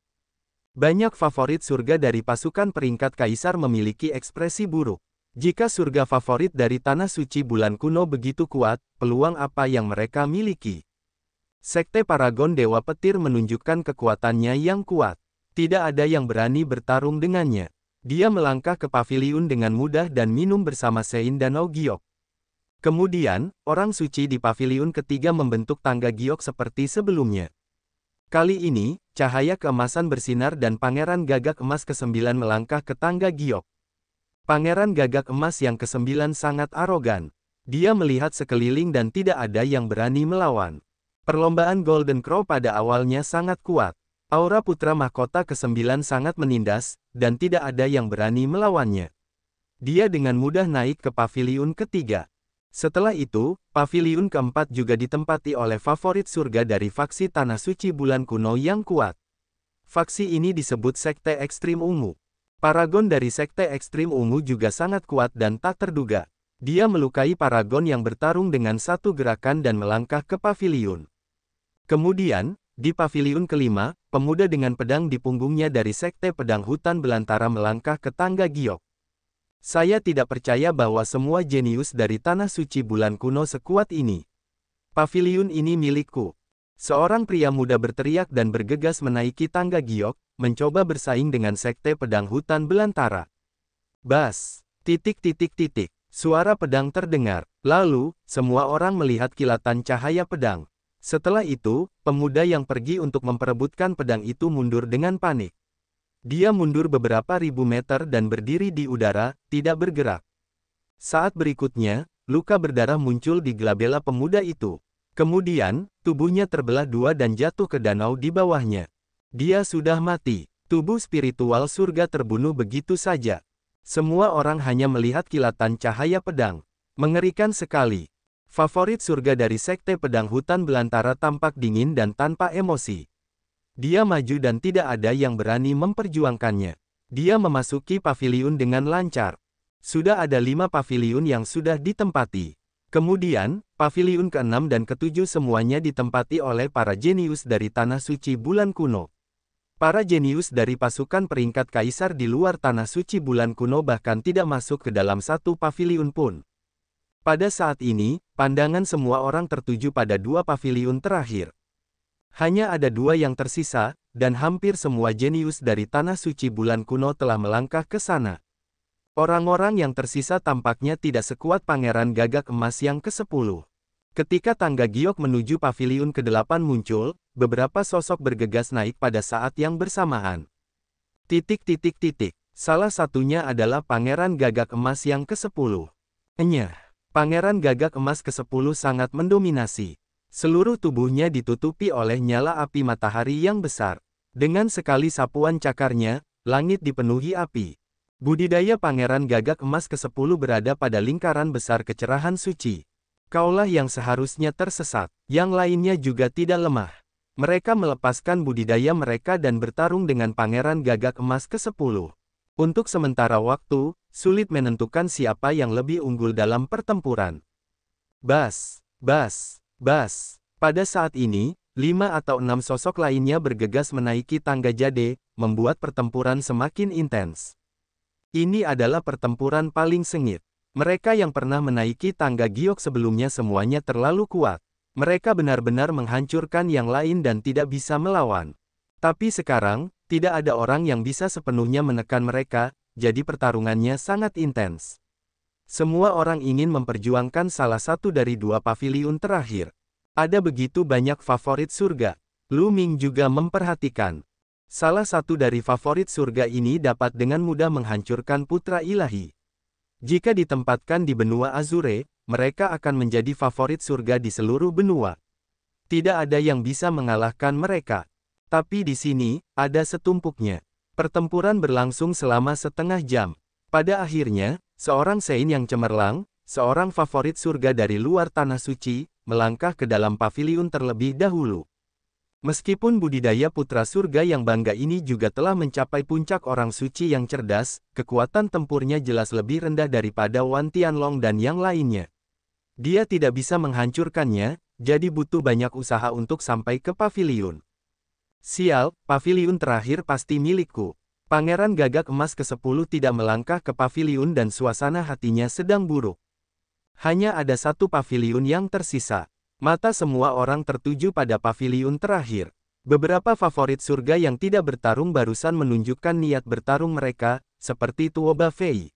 Banyak favorit surga dari pasukan peringkat kaisar memiliki ekspresi buruk. Jika surga favorit dari tanah suci bulan kuno begitu kuat, peluang apa yang mereka miliki? Sekte Paragon Dewa Petir menunjukkan kekuatannya yang kuat. Tidak ada yang berani bertarung dengannya. Dia melangkah ke paviliun dengan mudah dan minum bersama Sein dan Ogiok. Kemudian, orang suci di pavilion ketiga membentuk tangga giok seperti sebelumnya. Kali ini, cahaya keemasan bersinar dan pangeran gagak emas ke kesembilan melangkah ke tangga giok. Pangeran gagak emas yang ke kesembilan sangat arogan. Dia melihat sekeliling dan tidak ada yang berani melawan. Perlombaan Golden Crow pada awalnya sangat kuat. Aura putra mahkota ke kesembilan sangat menindas, dan tidak ada yang berani melawannya. Dia dengan mudah naik ke pavilion ketiga. Setelah itu, pavilion keempat juga ditempati oleh favorit surga dari faksi Tanah Suci Bulan Kuno yang kuat. Faksi ini disebut Sekte Ekstrim Ungu. Paragon dari Sekte Ekstrim Ungu juga sangat kuat dan tak terduga. Dia melukai Paragon yang bertarung dengan satu gerakan dan melangkah ke pavilion. Kemudian, di pavilion kelima, pemuda dengan pedang di punggungnya dari Sekte Pedang Hutan Belantara melangkah ke tangga giok. Saya tidak percaya bahwa semua jenius dari tanah suci bulan kuno sekuat ini. Paviliun ini milikku. Seorang pria muda berteriak dan bergegas menaiki tangga giok, mencoba bersaing dengan sekte pedang hutan belantara. Bas! Titik titik titik. Suara pedang terdengar. Lalu, semua orang melihat kilatan cahaya pedang. Setelah itu, pemuda yang pergi untuk memperebutkan pedang itu mundur dengan panik. Dia mundur beberapa ribu meter dan berdiri di udara, tidak bergerak. Saat berikutnya, luka berdarah muncul di gelabela pemuda itu. Kemudian, tubuhnya terbelah dua dan jatuh ke danau di bawahnya. Dia sudah mati. Tubuh spiritual surga terbunuh begitu saja. Semua orang hanya melihat kilatan cahaya pedang. Mengerikan sekali. Favorit surga dari sekte pedang hutan belantara tampak dingin dan tanpa emosi. Dia maju dan tidak ada yang berani memperjuangkannya. Dia memasuki paviliun dengan lancar. Sudah ada lima paviliun yang sudah ditempati. Kemudian, paviliun ke-6 dan ke-7 semuanya ditempati oleh para jenius dari Tanah Suci Bulan Kuno. Para jenius dari pasukan peringkat kaisar di luar Tanah Suci Bulan Kuno bahkan tidak masuk ke dalam satu paviliun pun. Pada saat ini, pandangan semua orang tertuju pada dua paviliun terakhir. Hanya ada dua yang tersisa, dan hampir semua jenius dari Tanah Suci Bulan Kuno telah melangkah ke sana. Orang-orang yang tersisa tampaknya tidak sekuat Pangeran Gagak Emas yang ke-10. Ketika tangga giok menuju pavilion ke-8 muncul, beberapa sosok bergegas naik pada saat yang bersamaan. Titik-titik-titik, salah satunya adalah Pangeran Gagak Emas yang ke-10. Enyah, Pangeran Gagak Emas ke-10 sangat mendominasi. Seluruh tubuhnya ditutupi oleh nyala api matahari yang besar. Dengan sekali sapuan cakarnya, langit dipenuhi api. Budidaya pangeran gagak emas ke-10 berada pada lingkaran besar kecerahan suci. Kaulah yang seharusnya tersesat, yang lainnya juga tidak lemah. Mereka melepaskan budidaya mereka dan bertarung dengan pangeran gagak emas ke-10. Untuk sementara waktu, sulit menentukan siapa yang lebih unggul dalam pertempuran. Bas, bas, Bas. Pada saat ini, lima atau enam sosok lainnya bergegas menaiki tangga jade, membuat pertempuran semakin intens. Ini adalah pertempuran paling sengit. Mereka yang pernah menaiki tangga giok sebelumnya semuanya terlalu kuat. Mereka benar-benar menghancurkan yang lain dan tidak bisa melawan. Tapi sekarang, tidak ada orang yang bisa sepenuhnya menekan mereka, jadi pertarungannya sangat intens. Semua orang ingin memperjuangkan salah satu dari dua paviliun terakhir. Ada begitu banyak favorit surga. Lu Ming juga memperhatikan. Salah satu dari favorit surga ini dapat dengan mudah menghancurkan putra ilahi. Jika ditempatkan di benua Azure, mereka akan menjadi favorit surga di seluruh benua. Tidak ada yang bisa mengalahkan mereka. Tapi di sini, ada setumpuknya. Pertempuran berlangsung selama setengah jam. Pada akhirnya, Seorang Sein yang cemerlang, seorang favorit surga dari luar tanah suci, melangkah ke dalam pavilion terlebih dahulu. Meskipun budidaya putra surga yang bangga ini juga telah mencapai puncak orang suci yang cerdas, kekuatan tempurnya jelas lebih rendah daripada Wan Tianlong dan yang lainnya. Dia tidak bisa menghancurkannya, jadi butuh banyak usaha untuk sampai ke pavilion. Sial, pavilion terakhir pasti milikku. Pangeran gagak emas ke-10 tidak melangkah ke paviliun dan suasana hatinya sedang buruk. Hanya ada satu paviliun yang tersisa. Mata semua orang tertuju pada paviliun terakhir. Beberapa favorit surga yang tidak bertarung barusan menunjukkan niat bertarung mereka, seperti Tuoba Fei.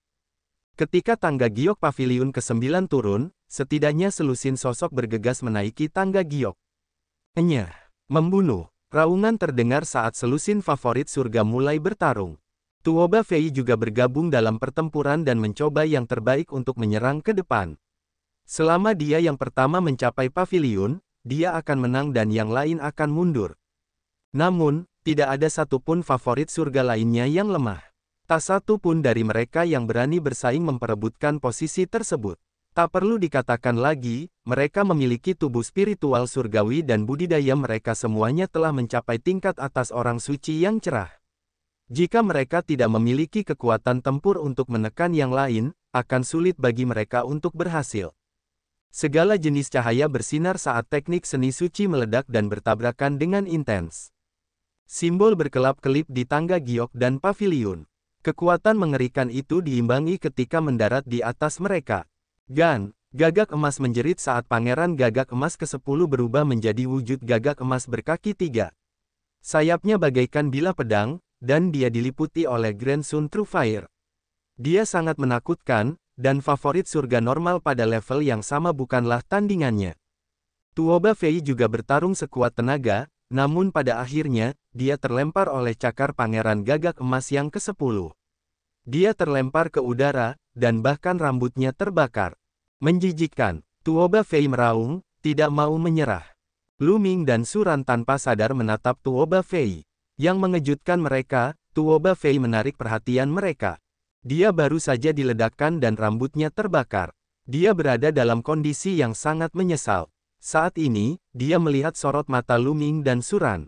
Ketika tangga giok paviliun ke-9 turun, setidaknya selusin sosok bergegas menaiki tangga giok. Enyah, membunuh. Raungan terdengar saat selusin favorit surga mulai bertarung. Tuoba Fei juga bergabung dalam pertempuran dan mencoba yang terbaik untuk menyerang ke depan. Selama dia yang pertama mencapai pavilion, dia akan menang dan yang lain akan mundur. Namun, tidak ada satupun favorit surga lainnya yang lemah. Tak satu pun dari mereka yang berani bersaing memperebutkan posisi tersebut. Tak perlu dikatakan lagi, mereka memiliki tubuh spiritual surgawi dan budidaya mereka semuanya telah mencapai tingkat atas orang suci yang cerah. Jika mereka tidak memiliki kekuatan tempur untuk menekan yang lain, akan sulit bagi mereka untuk berhasil. Segala jenis cahaya bersinar saat teknik seni suci meledak dan bertabrakan dengan intens. Simbol berkelap-kelip di tangga giok dan pavilion. Kekuatan mengerikan itu diimbangi ketika mendarat di atas mereka. Gan, gagak emas menjerit saat pangeran gagak emas ke-10 berubah menjadi wujud gagak emas berkaki tiga. Sayapnya bagaikan bila pedang, dan dia diliputi oleh Grand Sun True Fire. Dia sangat menakutkan, dan favorit surga normal pada level yang sama bukanlah tandingannya. Tuoba Fei juga bertarung sekuat tenaga, namun pada akhirnya, dia terlempar oleh cakar pangeran gagak emas yang ke-10. Dia terlempar ke udara, dan bahkan rambutnya terbakar. Menjijikkan, Tuoba Fei meraung, tidak mau menyerah. Luming dan Suran tanpa sadar menatap Tuoba Fei. Yang mengejutkan mereka, Tuoba Fei menarik perhatian mereka. Dia baru saja diledakkan dan rambutnya terbakar. Dia berada dalam kondisi yang sangat menyesal. Saat ini, dia melihat sorot mata Luming dan Suran.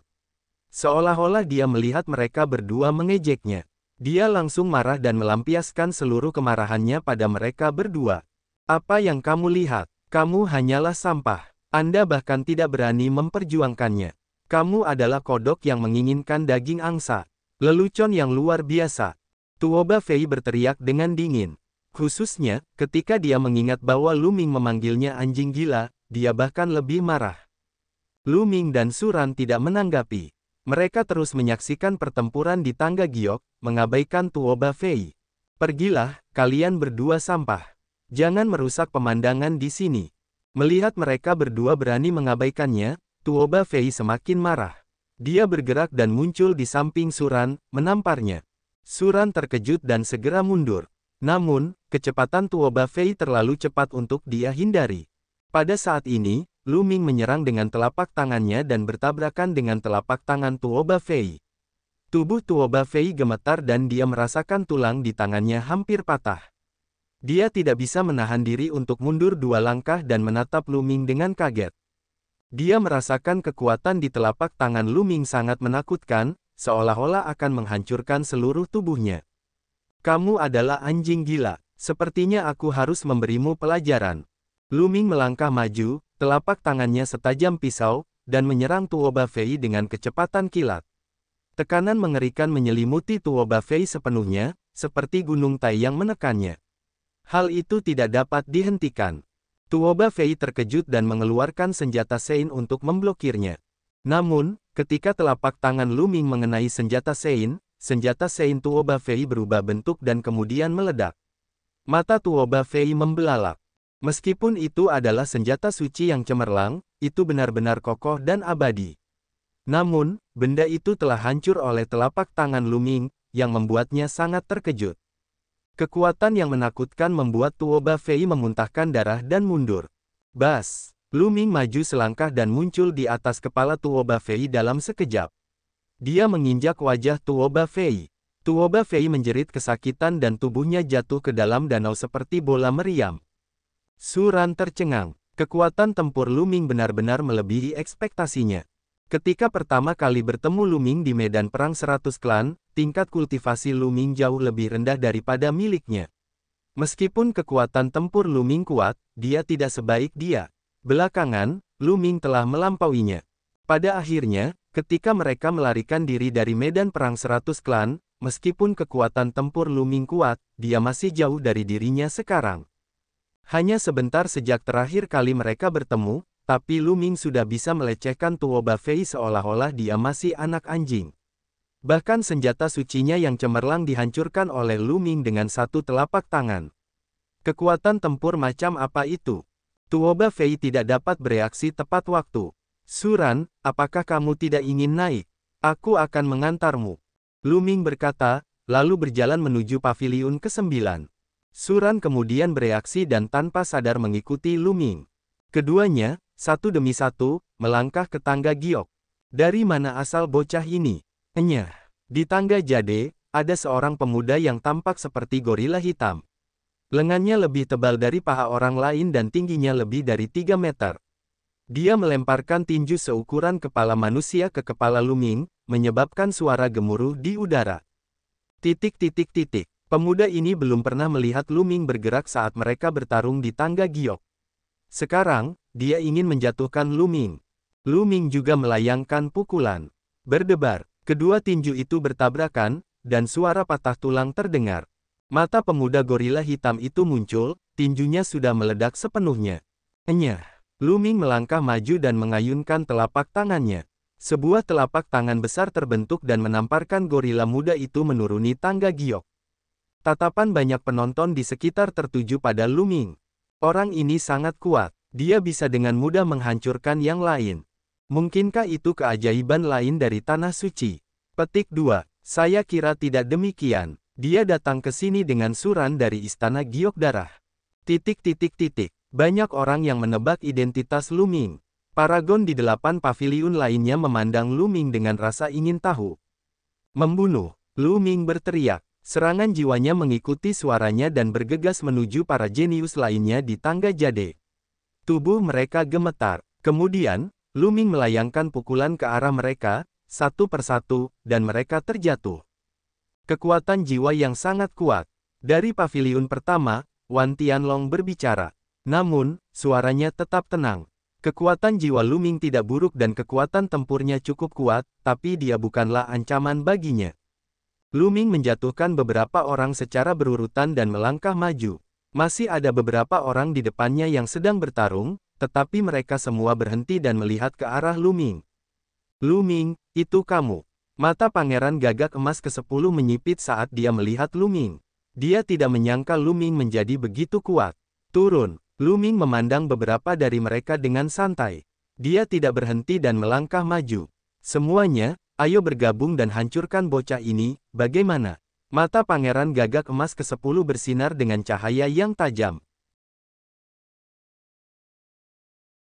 Seolah-olah dia melihat mereka berdua mengejeknya. Dia langsung marah dan melampiaskan seluruh kemarahannya pada mereka berdua. Apa yang kamu lihat? Kamu hanyalah sampah. Anda bahkan tidak berani memperjuangkannya. Kamu adalah kodok yang menginginkan daging angsa. Lelucon yang luar biasa. Tuoba Fei berteriak dengan dingin. Khususnya, ketika dia mengingat bahwa Luming memanggilnya anjing gila, dia bahkan lebih marah. Luming dan Suran tidak menanggapi. Mereka terus menyaksikan pertempuran di tangga giok, mengabaikan Tuoba Fei. Pergilah, kalian berdua sampah. Jangan merusak pemandangan di sini. Melihat mereka berdua berani mengabaikannya, Tuoba Fei semakin marah. Dia bergerak dan muncul di samping Suran, menamparnya. Suran terkejut dan segera mundur. Namun, kecepatan Tuoba Fei terlalu cepat untuk dia hindari. Pada saat ini, Lu Ming menyerang dengan telapak tangannya dan bertabrakan dengan telapak tangan Tuoba Fei. Tubuh Tuoba Fei gemetar dan dia merasakan tulang di tangannya hampir patah. Dia tidak bisa menahan diri untuk mundur dua langkah dan menatap Lu Ming dengan kaget. Dia merasakan kekuatan di telapak tangan Lu Ming sangat menakutkan, seolah-olah akan menghancurkan seluruh tubuhnya. Kamu adalah anjing gila, sepertinya aku harus memberimu pelajaran. Luming melangkah maju, Telapak tangannya setajam pisau, dan menyerang Tuoba Fei dengan kecepatan kilat. Tekanan mengerikan menyelimuti Tuoba Fei sepenuhnya, seperti gunung tai yang menekannya. Hal itu tidak dapat dihentikan. Tuoba Fei terkejut dan mengeluarkan senjata Sein untuk memblokirnya. Namun, ketika telapak tangan Luming mengenai senjata Sein, senjata Sein Tuoba Fei berubah bentuk dan kemudian meledak. Mata Tuoba Fei membelalak. Meskipun itu adalah senjata suci yang cemerlang, itu benar-benar kokoh dan abadi. Namun, benda itu telah hancur oleh telapak tangan Luming, yang membuatnya sangat terkejut. Kekuatan yang menakutkan membuat Tuoba Fei memuntahkan darah dan mundur. Bas! Luming maju selangkah dan muncul di atas kepala Tuoba Fei dalam sekejap. Dia menginjak wajah Tuoba Fei. Tuoba Fei menjerit kesakitan dan tubuhnya jatuh ke dalam danau seperti bola meriam. Suran tercengang. Kekuatan tempur Luming benar-benar melebihi ekspektasinya. Ketika pertama kali bertemu Luming di medan perang 100 klan, tingkat kultivasi Luming jauh lebih rendah daripada miliknya. Meskipun kekuatan tempur Luming kuat, dia tidak sebaik dia. Belakangan, Luming telah melampauinya. Pada akhirnya, ketika mereka melarikan diri dari medan perang 100 klan, meskipun kekuatan tempur Luming kuat, dia masih jauh dari dirinya sekarang. Hanya sebentar sejak terakhir kali mereka bertemu, tapi Lu Ming sudah bisa melecehkan Tuoba Fei seolah-olah dia masih anak anjing. Bahkan senjata sucinya yang cemerlang dihancurkan oleh Lu Ming dengan satu telapak tangan. Kekuatan tempur macam apa itu? Tuoba Fei tidak dapat bereaksi tepat waktu. Suran, apakah kamu tidak ingin naik? Aku akan mengantarmu. Lu Ming berkata, lalu berjalan menuju paviliun ke-9. Suran kemudian bereaksi dan tanpa sadar mengikuti Luming. Keduanya, satu demi satu, melangkah ke tangga giok. Dari mana asal bocah ini? Enyah. Di tangga jade, ada seorang pemuda yang tampak seperti gorila hitam. Lengannya lebih tebal dari paha orang lain dan tingginya lebih dari 3 meter. Dia melemparkan tinju seukuran kepala manusia ke kepala Luming, menyebabkan suara gemuruh di udara. Titik titik titik. Pemuda ini belum pernah melihat Luming bergerak saat mereka bertarung di tangga giok. Sekarang, dia ingin menjatuhkan Luming. Luming juga melayangkan pukulan. Berdebar, kedua tinju itu bertabrakan, dan suara patah tulang terdengar. Mata pemuda gorila hitam itu muncul, tinjunya sudah meledak sepenuhnya. Enyah, Luming melangkah maju dan mengayunkan telapak tangannya. Sebuah telapak tangan besar terbentuk dan menamparkan gorila muda itu menuruni tangga giok. Tatapan banyak penonton di sekitar tertuju pada Luming. Orang ini sangat kuat. Dia bisa dengan mudah menghancurkan yang lain. Mungkinkah itu keajaiban lain dari Tanah Suci? Petik 2. Saya kira tidak demikian. Dia datang ke sini dengan suran dari Istana Giok Darah. Titik titik titik. Banyak orang yang menebak identitas Luming. Paragon di delapan paviliun lainnya memandang Luming dengan rasa ingin tahu. Membunuh. Luming berteriak. Serangan jiwanya mengikuti suaranya dan bergegas menuju para jenius lainnya di tangga jade. Tubuh mereka gemetar. Kemudian, Luming melayangkan pukulan ke arah mereka, satu persatu, dan mereka terjatuh. Kekuatan jiwa yang sangat kuat. Dari pavilion pertama, Wan Tianlong berbicara. Namun, suaranya tetap tenang. Kekuatan jiwa Luming tidak buruk dan kekuatan tempurnya cukup kuat, tapi dia bukanlah ancaman baginya. Luming menjatuhkan beberapa orang secara berurutan dan melangkah maju. Masih ada beberapa orang di depannya yang sedang bertarung, tetapi mereka semua berhenti dan melihat ke arah Luming. Luming, itu kamu. Mata pangeran gagak emas ke-10 menyipit saat dia melihat Luming. Dia tidak menyangka Luming menjadi begitu kuat. Turun, Luming memandang beberapa dari mereka dengan santai. Dia tidak berhenti dan melangkah maju. Semuanya, Ayo bergabung dan hancurkan bocah ini, bagaimana? Mata pangeran gagak emas ke-10 bersinar dengan cahaya yang tajam.